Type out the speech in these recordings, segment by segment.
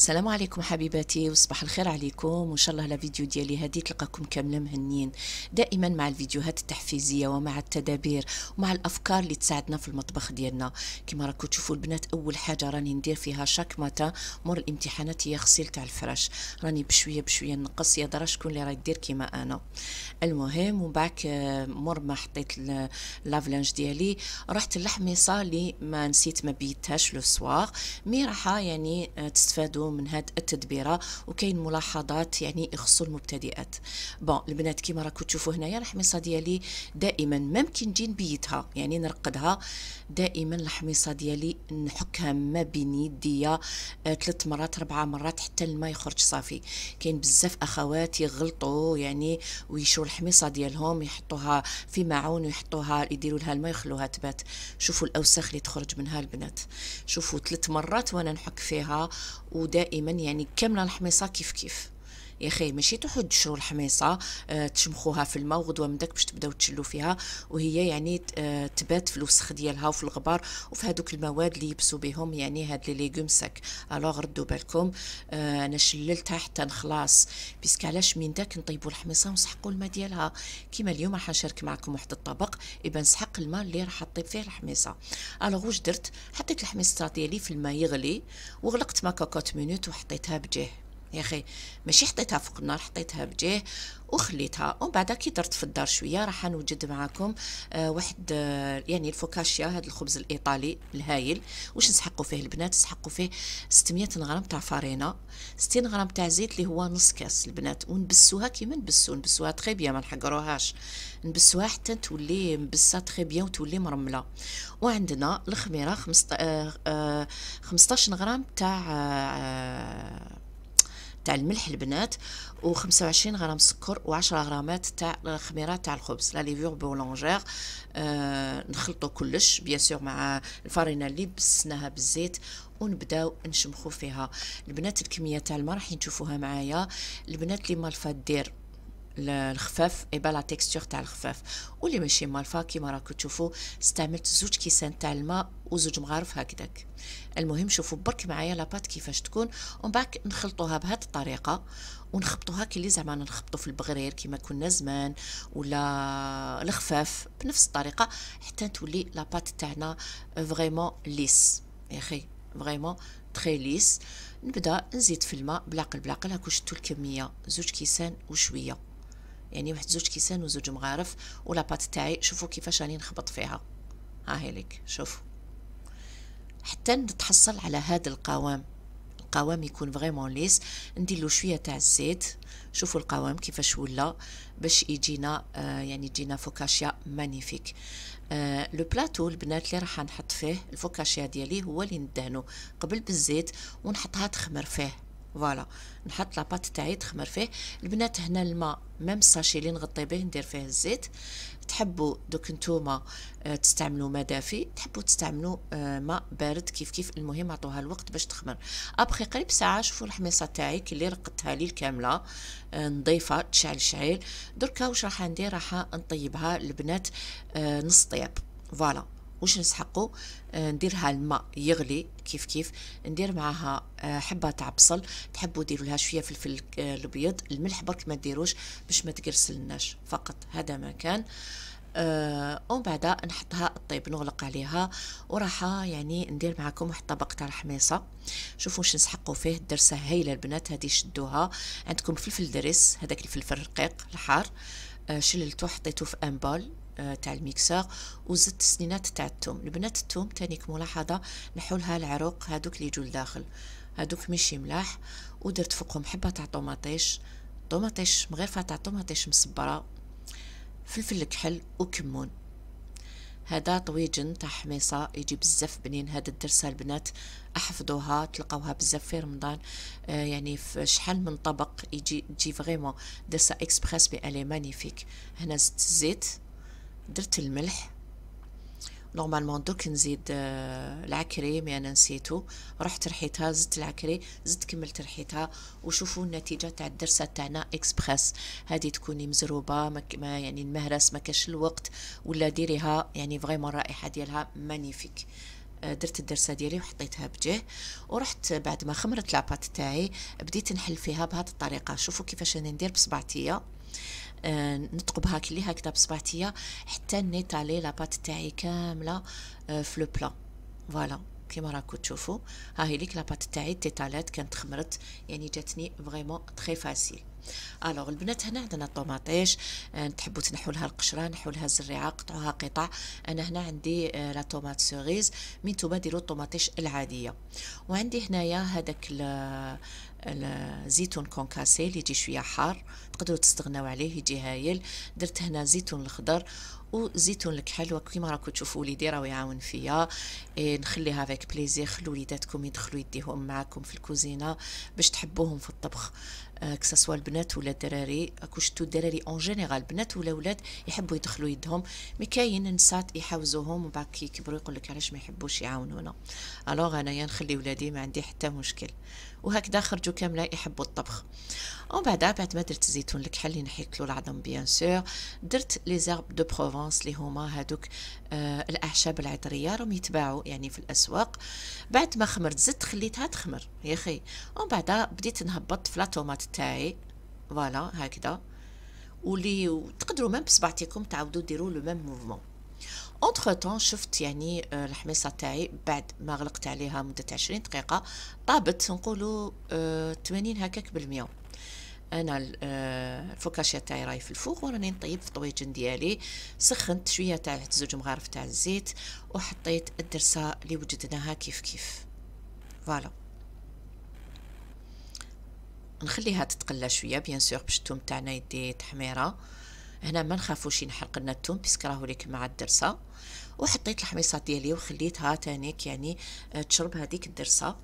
السلام عليكم حبيباتي وصباح الخير عليكم وان شاء الله الفيديو ديالي هذه تلقاكم كامله مهنيين دائما مع الفيديوهات التحفيزيه ومع التدابير ومع الافكار اللي تساعدنا في المطبخ ديالنا كما راكم تشوفوا البنات اول حاجه راني ندير فيها شاك ماتا مور الامتحانات هي غسيل تاع الفراش راني بشويه بشويه نقص يا درا شكون اللي راه يدير كيما انا المهم ومن بعد مور ما حطيت لافلانج ديالي رحت للحميصه اللي ما نسيت ما بيتهاش لو سوار مي راح يعني آه، تستفادوا من هاد التدبيره وكاين ملاحظات يعني يخصوا المبتدئات بون البنات كيما راكم تشوفوا هنايا الحميصه ديالي دائما ممكن نجي نبيتها يعني نرقدها دائما الحميصه ديالي نحكها ما بين يديا آه، ثلاث مرات اربع مرات حتى الماء يخرج صافي كاين بزاف اخوات يغلطوا يعني ويشوا الحميصه ديالهم يحطوها في معون ويحطوها يديروا لها الماء يخلوها تبات شوفوا الاوساخ اللي تخرج منها البنات شوفوا ثلاث مرات وانا نحك فيها و دائما يعني كامله الحميصه كيف كيف يا اخي ماشي تشرو الحميصه آه، تشمخوها في الماء وغدوه من داك باش تبداو تشلو فيها وهي يعني آه، تبات في الوسخ ديالها وفي الغبار وفي هذوك المواد اللي يبسوا بهم يعني هاد لي ليغوم ساك الوغ ردوا بالكم آه، انا شللتها حتى نخلاص بيسك علاش من داك نطيبوا الحميصه ونسحقوا الماء ديالها كيما اليوم راح نشارك معكم واحد الطبق اذا نسحق الماء اللي راح نطيب فيه الحميصه الوغ واش درت حطيت الحميصه ديالي في الماء يغلي وغلقت ما مينوت وحطيتها بجه يا اخي ماشي حطيتها فوق النار حطيتها بجه وخليتها ومن بعد كي درت في الدار شويه راح نوجد معاكم آه واحد آه يعني الفوكاشيا هذا الخبز الايطالي الهايل واش نسحقوا فيه البنات نسحقوا فيه 600 غرام تاع فارينا 60 غرام تاع زيت اللي هو نص كاس البنات ونبسوها كيما نبسو نبسوها تري بيان ما نحقروهاش نبسوها حتى تولي مبسه تري بيان وتولي مرمله وعندنا الخميره 15 آه آه غرام تاع آه, آه، تاع الملح البنات و25 غرام سكر و10 غرامات تاع الخميره تاع الخبز لا ليفور بولونجير آه نخلطو كلش بيان مع الفرينه اللي بسناها بالزيت ونبداو نشمخو فيها البنات الكميه تاع الماء راح تشوفوها معايا البنات اللي ما دير الخفاف با لا تيكستور تاع الخفاف واللي ماشي مالفا كيما راكم تشوفوا استعملت زوج كيسان تاع الماء وزوج مغارف هكذاك المهم شوفوا برك معايا لاباط كيفاش تكون ومن بعد نخلطوها بهاد الطريقه ونخبطوها كي زعما نخبطو في البغرير كيما كنا زمان ولا الخفاف بنفس الطريقه حتى تولي لاباط تاعنا فريمون ليس يا اخي فريمون تري ليس نبدا نزيد في الماء بلاقل بلاقل هاكو شتو الكميه زوج كيسان وشويه يعني واحد زوج كيسان وزوج مغارف ولاباط تاعي شوفوا كيفاش راني نخبط فيها ها هي لك شوفوا حتى نتحصل على هذا القوام القوام يكون فريمون ليس ندير له شويه تاع الزيت شوفوا القوام كيفاش ولا باش يجينا آه يعني تجينا فوكاشيا مانيفيك آه لو بلاطو البنات اللي راح نحط فيه الفوكاشيا ديالي هو اللي ندهنو قبل بالزيت ونحطها تخمر فيه فوالا نحط لاباط تاعي تخمر فيه البنات هنا الماء ميم الساشي اللي نغطي به ندير فيه الزيت تحبوا دوك نتوما آه، تستعملوا ما دافي تحبوا تستعملوا آه، ماء بارد كيف كيف المهم عطوها الوقت باش تخمر ابخي قريب ساعه شوفوا الحميصه تاعي اللي رقدتها لي الكامله آه، نظيفه تشعل شعيل دركا واش راح ندير راح نطيبها البنات نص طياب فوالا واش نسحقو آه، نديرها الماء يغلي كيف كيف ندير معاها آه، حبه تاع بصل تحبوا ديروا لها شويه فلفل آه، الابيض الملح برك ما ديروش باش ما تقرسلناش فقط هذا ما كان آه ومن بعد نحطها طيب نغلق عليها وراح يعني ندير معكم واحد طبق تاع الحميصه شوفوا واش نسحقوا فيه الدرسه هايله البنات هذه شدوها عندكم فلفل درس هذاك الفلفل الرقيق الحار آه شللته حطيته في انبال آه، تاع الميكسور وزدت سنينات تاع الثوم البنات الثوم تانيك ملاحظه نحولها العروق هذوك اللي يجوا لداخل هذوك ماشي ملاح ودرت فوقهم حبه تاع طوماطيش طوماطيش مغرفه تاع طوماطيش مصبره فلفل كحل وكمون هذا طويجن تاع حميصه يجي بزاف بنين هاد الدرسه البنات احفظوها تلقاوها بزاف في رمضان آه يعني في شحال من طبق يجي تجي فريمون درسه اكسبريس بان مانيفيك هنا زدت الزيت درت الملح نورمالمون دوك نزيد آه، العكري مي انا نسيتو رحت رحيتها زدت العكري زدت كملت رحيتها وشوفوا النتيجه تاع الدرسه تاعنا اكسبريس هذه تكوني مزروبه ما يعني المهرس ما كاش الوقت ولا ديريها يعني فريمون الرائحه ديالها مانيفيك آه، درت الدرسة ديالي وحطيتها بجه ورحت بعد ما خمرت لاباط تاعي بديت نحل فيها بهذه الطريقة شوفوا كيفاش انا ندير بصبعتيه آه، نطقب كلي هكذا بصبعتيه حتى نيتالي لاباط تاعي كامله آه، في لو بلان فوالا كيما راكم تشوفوا ها هي ليك لاباط تاعي تيتالات كانت خمرت يعني جاتني فريمون تري فاسيل الوغ البنات هنا عندنا الطوماطيش آه، تحبوا تنحوا لها القشره نحوا لها الزريعه قطعوها قطع انا هنا عندي آه، لا طوماط سوريز من نتوما ديروا الطوماطيش العاديه وعندي هنايا هذاك الزيتون كونكاسي اللي يجي شويه حار تقدروا تستغناو عليه يجي هايل درت هنا زيتون الخضر وزيتون لك حلوه كيما راكم تشوفوا وليدي راه يعاون فيا إيه نخليها فيك بليزير خلو وليداتكم يدخلوا يديهم معاكم في الكوزينه باش تحبوهم في الطبخ آه كساسوا البنات ولا الدراري راكو شتو الدراري اون جينيرال بنات ولا ولاد يحبوا يدخلوا يدهم مي كاين نسات يحوزوهم ومن بعد كي يكبروا يقول لك علاش ما يحبوش يعاونونا الوغ انايا نخلي ولادي ما عندي حتى مشكل وهكذا خرجوا كامله يحبوا الطبخ ومن بعد بعد ما درت الزيتون الكحل اللي نحيت له العظم بيان سور درت لي زيرب دو بروفونس فرونس اللي هما هادوك آه الاعشاب العطريه راهم يتباعوا يعني في الاسواق بعد ما خمرت زدت خليتها تخمر يا اخي ومن بعد بديت نهبط في لاطوماط تاعي فوالا هكذا ولي تقدروا ميم بصبعتكم تعاودوا ديروا لو ميم موفمون اونتر طون شفت يعني آه، الحميصه تاعي بعد ما غلقت عليها مده 20 دقيقه طابت نقولوا آه، 80 هكاك بالمية انا الفوكاشيا آه، تاعي راهي في الفوق وراني نطيب في الطويجن ديالي سخنت شويه تاع زوج مغارف تاع الزيت وحطيت الدرسه اللي وجدناها كيف كيف فوالا نخليها تتقلى شويه بيان سور باش الثوم تاعنا يدي تحميره هنا ما نخافوش نحرق لنا الثوم بيسك راهو ليك مع الدرسه وحطيت الحميصه ديالي وخليتها تانيك يعني آه، تشرب هذيك الدرسه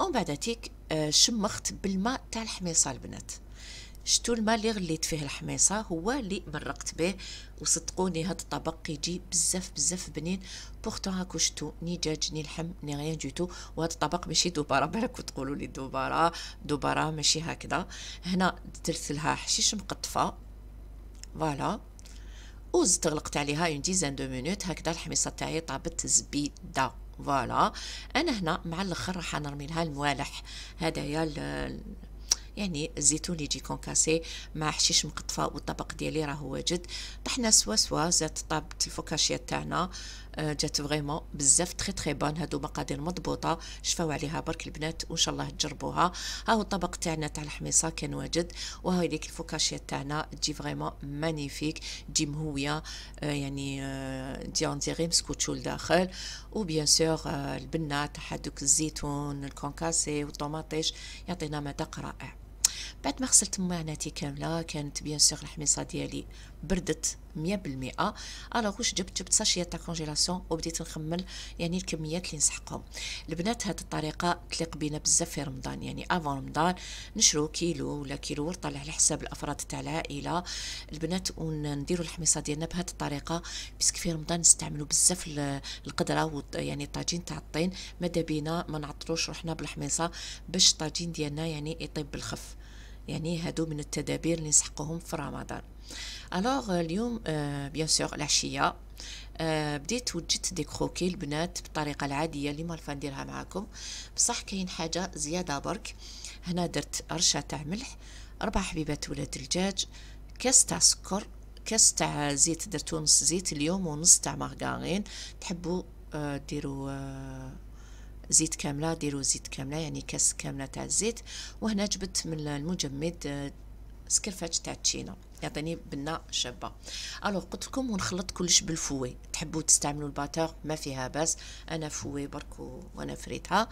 ومن بعد هذيك آه، شمخت بالماء تاع الحميصه البنات شتو الماء اللي غليت فيه الحميصه هو اللي مرقت به وصدقوني هاد الطبق كيجي بزاف بزاف بنين بورتو هاكو شتو ني دجاج ني لحم ني غيان جوتو وهاد الطبق ماشي دوباره بالك تقولوا لي دوباره دوباره ماشي هكذا هنا درت لها حشيش مقطفه فوالا وزدت غلقت عليها اون ديزان دو مينوت هكذا الحميصه تاعي طابت زبيده فوالا انا هنا مع الاخر راح نرمي لها الموالح هذايا يعني الزيتون اللي يجي كونكاسي مع حشيش مقطفه والطبق ديالي راه واجد طحنا سوا سوا زاد طابت الفوكاشيا تاعنا آه، جات فريمون بزاف تري تري بون هادو مقادير مضبوطه شفاو عليها برك البنات وان شاء الله تجربوها ها هو الطبق تاعنا تاع الحميصه كان واجد وهاي ديك الفوكاشيا تاعنا تجي فريمون مانيفيك تجي مهويه آه، يعني تجي آه، اون ديغي مسكوتشو لداخل وبيان سور البنه تاع هادوك الزيتون الكونكاسي والطوماطيش يعطينا مذاق رائع بعد ما غسلت معناتي كامله كانت بيان سيغ الحميصه ديالي بردت مية بالمئة الوغ واش جبت جبت ساشيه تاع كونجيلاسيون وبديت نخمل يعني الكميات اللي نسحقهم البنات هاد الطريقه تليق بينا بزاف في رمضان يعني افون رمضان نشرو كيلو ولا كيلو ورطه على حساب الافراد تاع العائله البنات نديرو الحميصه ديالنا بهاد الطريقه بيسك في رمضان نستعملو بزاف القدره يعني الطاجين تاع الطين مادابينا بينا ما نعطلوش روحنا بالحميصه باش الطاجين ديالنا يعني يطيب بالخف يعني هادو من التدابير اللي نسحقوهم في رمضان الوغ euh, اليوم بيان سور العشيه بديت وجدت دي كروكي البنات بالطريقه العاديه اللي مالفه نديرها معاكم بصح كاين حاجه زياده برك هنا درت رشه تاع ملح ربع حبيبات ولاد الدجاج كاس تاع سكر كاس تاع زيت درتو نص زيت اليوم ونص تاع مارغارين تحبوا آه، ديروا آه، زيت كامله ديروا زيت كامله يعني كاس كامله تاع الزيت وهنا جبت من المجمد آه، سكرفاتش تاع تشينا يعطيني بنه شابه الوغ قلت لكم ونخلط كلش بالفوي تحبوا تستعملوا الباتور ما فيها باس انا فوي برك وانا فريتها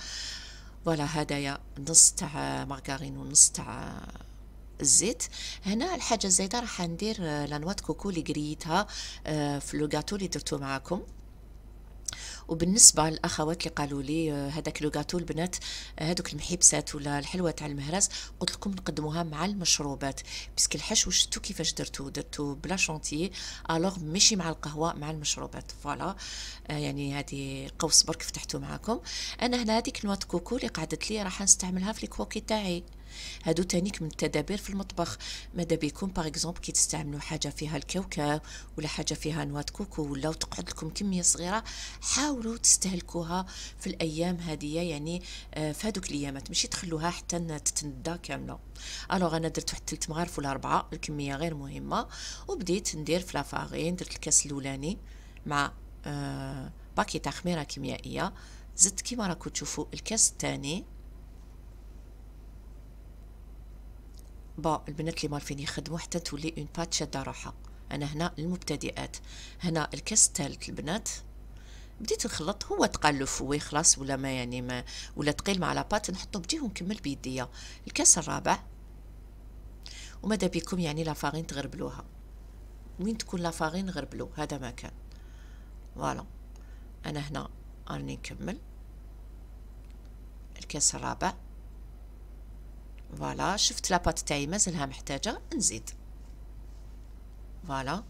فوالا هدايا نص تاع مارغرين ونص تاع الزيت هنا الحاجه الزايده راح ندير آه، لانوا كوكو اللي قريتها آه، في لو غاتو اللي درتو معاكم وبالنسبه للاخوات اللي قالوا لي آه، هذاك لو البنات آه، هذوك المحبسات ولا الحلوه تاع المهرس قلت لكم نقدموها مع المشروبات باسكو الحشو شفتوا كيفاش درتو درتو بلا شونتي الوغ ماشي مع القهوه مع المشروبات فوالا آه، يعني هذه قوس برك فتحته معاكم انا هنا هذيك نوات كوكو اللي قعدت لي راح نستعملها في الكوكي تاعي هادو تانيك من التدابير في المطبخ ماذا بيكون باغ اكزومبل كي تستعملوا حاجه فيها الكاوكاو ولا حاجه فيها نواه كوكو ولا تقعد لكم كميه صغيره حاولوا تستهلكوها في الايام هذه يعني آه، في هذوك الايامات ماشي تخلوها حتى تتندى كامله الوغ انا درت واحد ثلاث مغارف ولا اربعه الكميه غير مهمه وبديت ندير في لافارين درت الكاس الاولاني مع آه، باكيتا خميره كيميائيه زدت كيما راكم تشوفوا الكاس الثاني با البنات اللي مالفين يخدموا حتى تولي اون بات شاده روحها انا هنا المبتدئات هنا الكاس الثالث البنات بديت نخلط هو تقال فوي خلاص ولا ما يعني ما ولا تقيل مع لاباط نحطو بديه ونكمل بيديا الكاس الرابع وماذا بكم يعني لافارين تغربلوها وين تكون لافارين غربلو هذا ما كان فوالا انا هنا راني نكمل الكاس الرابع فوالا شفت لاباط تاعي مازالها محتاجه نزيد فوالا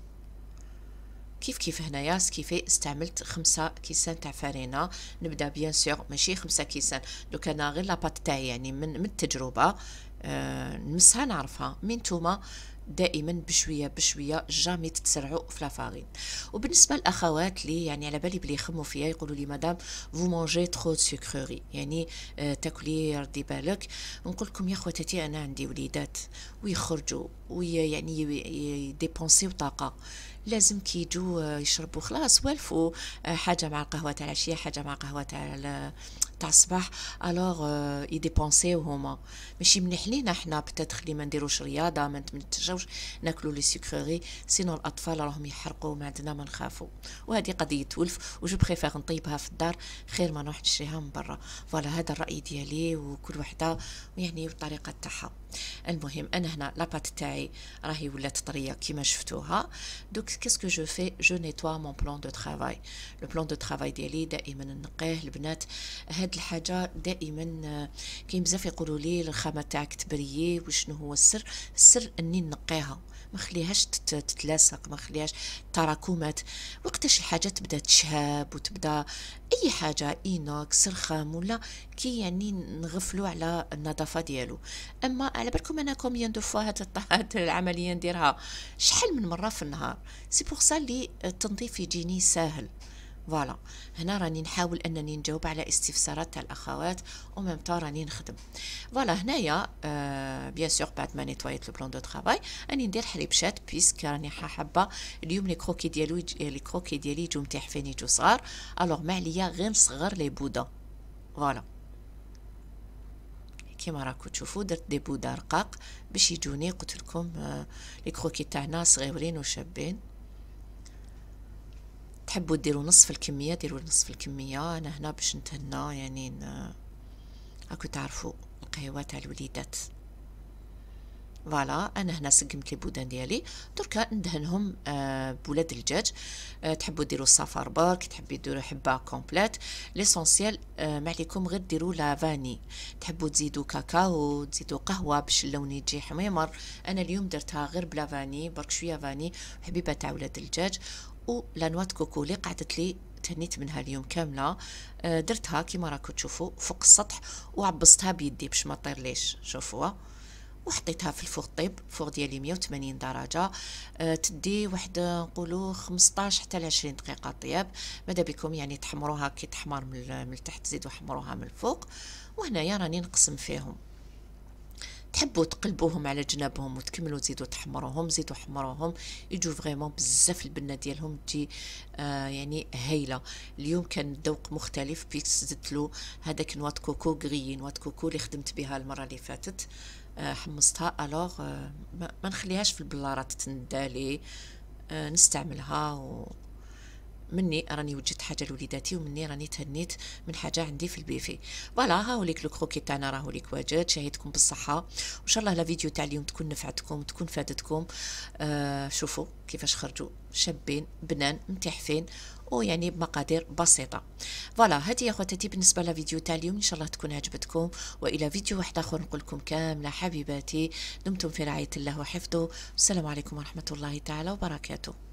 كيف كيف هنايا سكيفي استعملت خمسة كيسان تاع فرينة نبدا بيان سور ماشي خمسة كيسان دوك انا غير لاباط تاعي يعني من من التجربه آه، نمسها نعرفها من توما دائما بشويه بشويه جامي تتسرعوا في لافارين وبالنسبه للاخوات اللي يعني على بالي بلي يخموا فيها يقولوا لي مدام فو مونجي ترو سكروري يعني آه تاكلي ردي بالك نقول لكم يا خواتاتي انا عندي وليدات ويخرجوا وي يعني يديبونسيو طاقه لازم كي يجوا آه، يشربوا خلاص والفوا آه، حاجه مع القهوه تاع العشيه حاجه مع القهوه تاع تاع الصباح الوغ يديبونسيو هما ماشي مليح لينا حنا بتاتخ اللي ما نديروش رياضه ما نتمتجوش ناكلو لي سكري سينو الاطفال راهم يحرقوا ما عندنا ما نخافوا وهذه قضيه ولف وجو بريفير نطيبها في الدار خير ما نروح نشريها من برا فوالا هذا الراي ديالي وكل وحده يعني الطريقه تاعها المهم انا هنا لاباط تاعي راهي ولات طريه كيما شفتوها دوك كيسكو جو في جو نيتوا مون بلان دو ترافاي لو بلان دو ترافاي ديالي دائما نقيه البنات هاد الحاجه دائما كاين بزاف يقولوا لي الخامه تاعك تبريي وشنو هو السر السر اني نقيها ما خليهاش تتلاصق ما خليهاش تراكمات وقتاش الحاجه تبدا تشهاب وتبدا اي حاجه اينوكس رخام ولا كي يعني نغفلوا على النظافه ديالو اما على بالكم انا كوميان دو فوا هاد العمليه نديرها شحال من مره في النهار سي بوغ سا لي التنظيف يجيني ساهل فوالا هنا راني نحاول انني نجاوب على استفسارات تاع الاخوات وميم طو راني نخدم فوالا هنايا آه بيان سور بعد ما نيتوايت لو بلون دو طرافاي راني ندير حليبشات بيسك راني حابه اليوم لي كروكي ديالو لي كروكي ديالي يجو متحفين يجو صغار الوغ ما عليا غير نصغر لي بودا فوالا كيما راكو تشوفو درت دي بودا رقاق باش يجوني قلت لكم لي كروكي تاعنا صغيورين وشابين تحبوا ديروا نصف الكمية ديروا نصف الكمية أنا هنا باش نتهنى يعني هاكو تعرفوا القهوة تاع الوليدات فوالا انا هنا سقمت لي بودان ديالي دركا ندهنهم آه بولاد الدجاج آه تحبوا ديروا الصفار برك تحبي ديروا حبه كومبليت ليسونسيال آه ما عليكم غير ديروا فاني تحبوا تزيدوا كاكاو تزيدوا قهوه باش اللون يجي حميمر انا اليوم درتها غير بلا فاني برك شويه فاني حبيبه تاع ولاد الدجاج ولانوا كوكو اللي قعدت لي تهنيت منها اليوم كامله آه، درتها كيما راكم تشوفوا فوق السطح وعبصتها بيدي باش ما طيرليش شوفوها وحطيتها في الفوق طيب فوق ديالي 180 درجه أه تدي واحد نقولوا 15 حتى ل 20 دقيقه طياب ماذا بكم يعني تحمروها كي تحمر من, من التحت تزيدوا حمروها من الفوق وهنايا راني نقسم فيهم تحبوا تقلبوهم على جنابهم وتكملوا تزيدوا تحمروهم زيدوا حمروهم يجوا فريمون بزاف البنه ديالهم تجي آه يعني هايله اليوم كان الذوق مختلف بيكس زدت له هذاك نواة كوكو غري نواة كوكو اللي خدمت بها المره اللي فاتت آه حمصتها الوغ آه ما, ما نخليهاش في البلارات تندالي آه نستعملها و مني راني وجدت حاجه لوليداتي ومني راني تهنيت من حاجه عندي في البيفي فوالا ليك لو كروكي تاعنا راهو ليك واجد شهيتكم بالصحه وان شاء الله لا فيديو تاع اليوم تكون نفعتكم تكون فادتكم آه شوفوا كيفاش خرجوا شابين بنان متحفين ويعني بمقادير بسيطة فوالا هذه يا خواتاتي بالنسبة لفيديو تاع اليوم إن شاء الله تكون عجبتكم وإلى فيديو واحد آخر نقول لكم كاملة حبيباتي دمتم في رعاية الله وحفظه السلام عليكم ورحمة الله تعالى وبركاته